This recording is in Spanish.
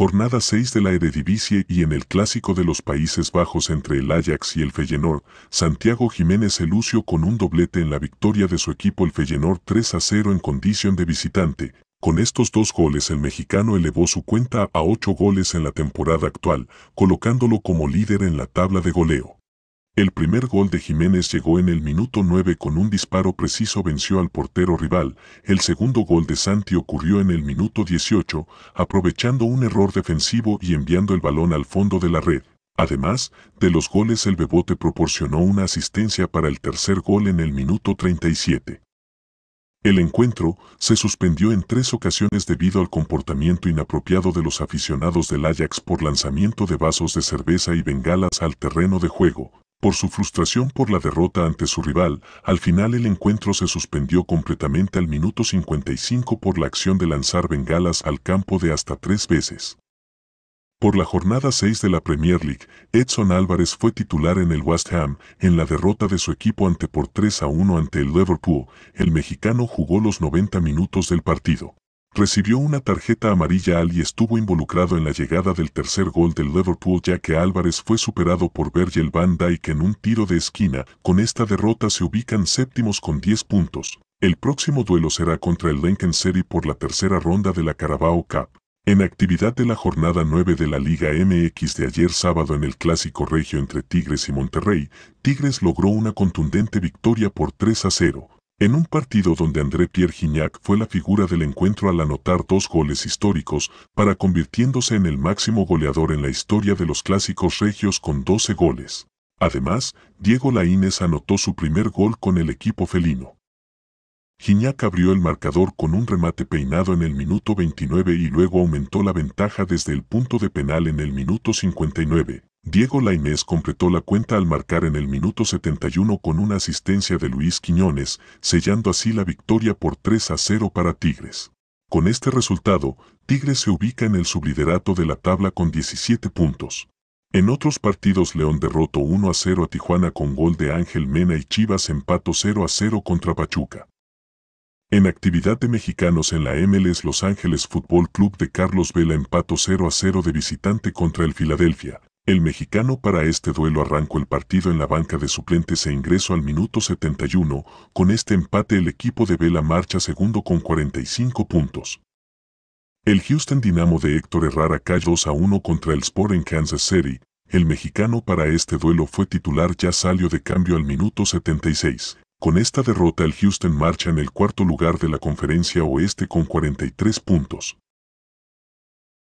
jornada 6 de la Eredivisie y en el Clásico de los Países Bajos entre el Ajax y el Feyenoord, Santiago Jiménez se con un doblete en la victoria de su equipo el Feyenoord 3 a 0 en condición de visitante. Con estos dos goles el mexicano elevó su cuenta a 8 goles en la temporada actual, colocándolo como líder en la tabla de goleo. El primer gol de Jiménez llegó en el minuto 9 con un disparo preciso venció al portero rival, el segundo gol de Santi ocurrió en el minuto 18, aprovechando un error defensivo y enviando el balón al fondo de la red. Además, de los goles el Bebote proporcionó una asistencia para el tercer gol en el minuto 37. El encuentro se suspendió en tres ocasiones debido al comportamiento inapropiado de los aficionados del Ajax por lanzamiento de vasos de cerveza y bengalas al terreno de juego, por su frustración por la derrota ante su rival, al final el encuentro se suspendió completamente al minuto 55 por la acción de lanzar bengalas al campo de hasta tres veces. Por la jornada 6 de la Premier League, Edson Álvarez fue titular en el West Ham en la derrota de su equipo ante por 3 a 1 ante el Liverpool. El mexicano jugó los 90 minutos del partido recibió una tarjeta amarilla al y estuvo involucrado en la llegada del tercer gol del Liverpool ya que Álvarez fue superado por Virgil van Dijk en un tiro de esquina. Con esta derrota se ubican séptimos con 10 puntos. El próximo duelo será contra el Lincoln City por la tercera ronda de la Carabao Cup. En actividad de la jornada 9 de la Liga MX de ayer sábado en el Clásico Regio entre Tigres y Monterrey, Tigres logró una contundente victoria por 3 a 0. En un partido donde André Pierre Gignac fue la figura del encuentro al anotar dos goles históricos, para convirtiéndose en el máximo goleador en la historia de los clásicos regios con 12 goles. Además, Diego Laínez anotó su primer gol con el equipo felino. Gignac abrió el marcador con un remate peinado en el minuto 29 y luego aumentó la ventaja desde el punto de penal en el minuto 59, Diego Lainez completó la cuenta al marcar en el minuto 71 con una asistencia de Luis Quiñones, sellando así la victoria por 3 a 0 para Tigres. Con este resultado, Tigres se ubica en el subliderato de la tabla con 17 puntos. En otros partidos León derrotó 1 a 0 a Tijuana con gol de Ángel Mena y Chivas empató 0 a 0 contra Pachuca. En actividad de mexicanos en la MLS Los Ángeles Fútbol Club de Carlos Vela empato 0 a 0 de visitante contra el Filadelfia, el mexicano para este duelo arrancó el partido en la banca de suplentes e ingresó al minuto 71. Con este empate el equipo de Vela marcha segundo con 45 puntos. El Houston Dynamo de Héctor Herrera cayó 2 a 1 contra el Sport en Kansas City. El mexicano para este duelo fue titular ya salió de cambio al minuto 76. Con esta derrota el Houston marcha en el cuarto lugar de la conferencia oeste con 43 puntos.